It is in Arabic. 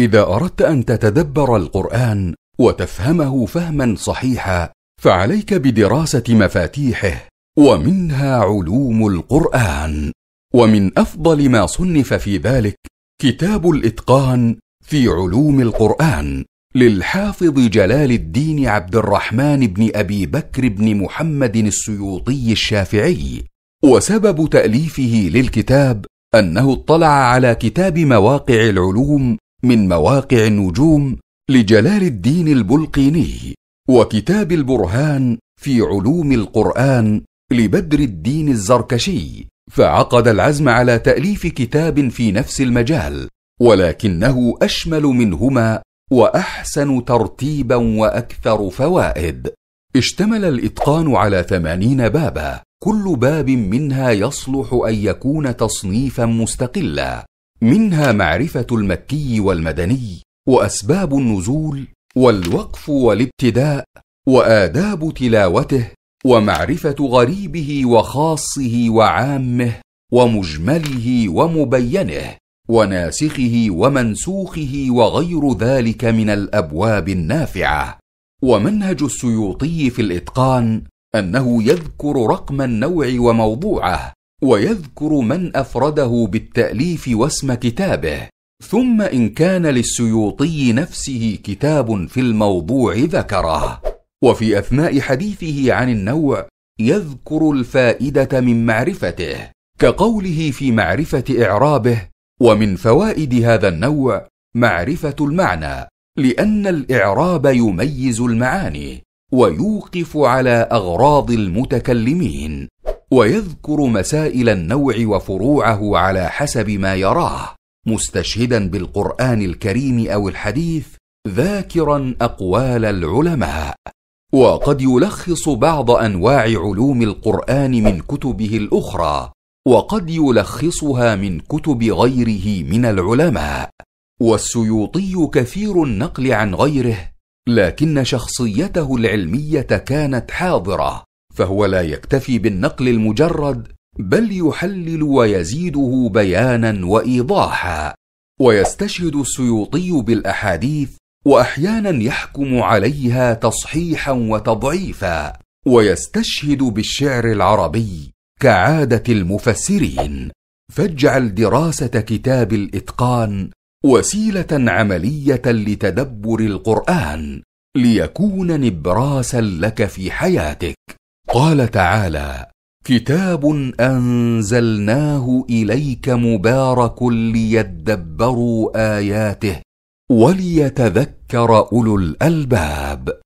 اذا اردت ان تتدبر القران وتفهمه فهما صحيحا فعليك بدراسه مفاتيحه ومنها علوم القران ومن افضل ما صنف في ذلك كتاب الاتقان في علوم القران للحافظ جلال الدين عبد الرحمن بن ابي بكر بن محمد السيوطي الشافعي وسبب تاليفه للكتاب انه اطلع على كتاب مواقع العلوم من مواقع النجوم لجلال الدين البلقيني وكتاب البرهان في علوم القرآن لبدر الدين الزركشي فعقد العزم على تأليف كتاب في نفس المجال ولكنه أشمل منهما وأحسن ترتيبا وأكثر فوائد اشتمل الإتقان على ثمانين بابا كل باب منها يصلح أن يكون تصنيفا مستقلا منها معرفه المكي والمدني واسباب النزول والوقف والابتداء واداب تلاوته ومعرفه غريبه وخاصه وعامه ومجمله ومبينه وناسخه ومنسوخه وغير ذلك من الابواب النافعه ومنهج السيوطي في الاتقان انه يذكر رقم النوع وموضوعه ويذكر من افرده بالتاليف واسم كتابه ثم ان كان للسيوطي نفسه كتاب في الموضوع ذكره وفي اثناء حديثه عن النوع يذكر الفائده من معرفته كقوله في معرفه اعرابه ومن فوائد هذا النوع معرفه المعنى لان الاعراب يميز المعاني ويوقف على اغراض المتكلمين ويذكر مسائل النوع وفروعه على حسب ما يراه مستشهدا بالقران الكريم او الحديث ذاكرا اقوال العلماء وقد يلخص بعض انواع علوم القران من كتبه الاخرى وقد يلخصها من كتب غيره من العلماء والسيوطي كثير النقل عن غيره لكن شخصيته العلميه كانت حاضره فهو لا يكتفي بالنقل المجرد بل يحلل ويزيده بيانا وايضاحا ويستشهد السيوطي بالاحاديث واحيانا يحكم عليها تصحيحا وتضعيفا ويستشهد بالشعر العربي كعاده المفسرين فاجعل دراسه كتاب الاتقان وسيله عمليه لتدبر القران ليكون نبراسا لك في حياتك قال تعالى كتاب انزلناه اليك مبارك ليدبروا اياته وليتذكر اولو الالباب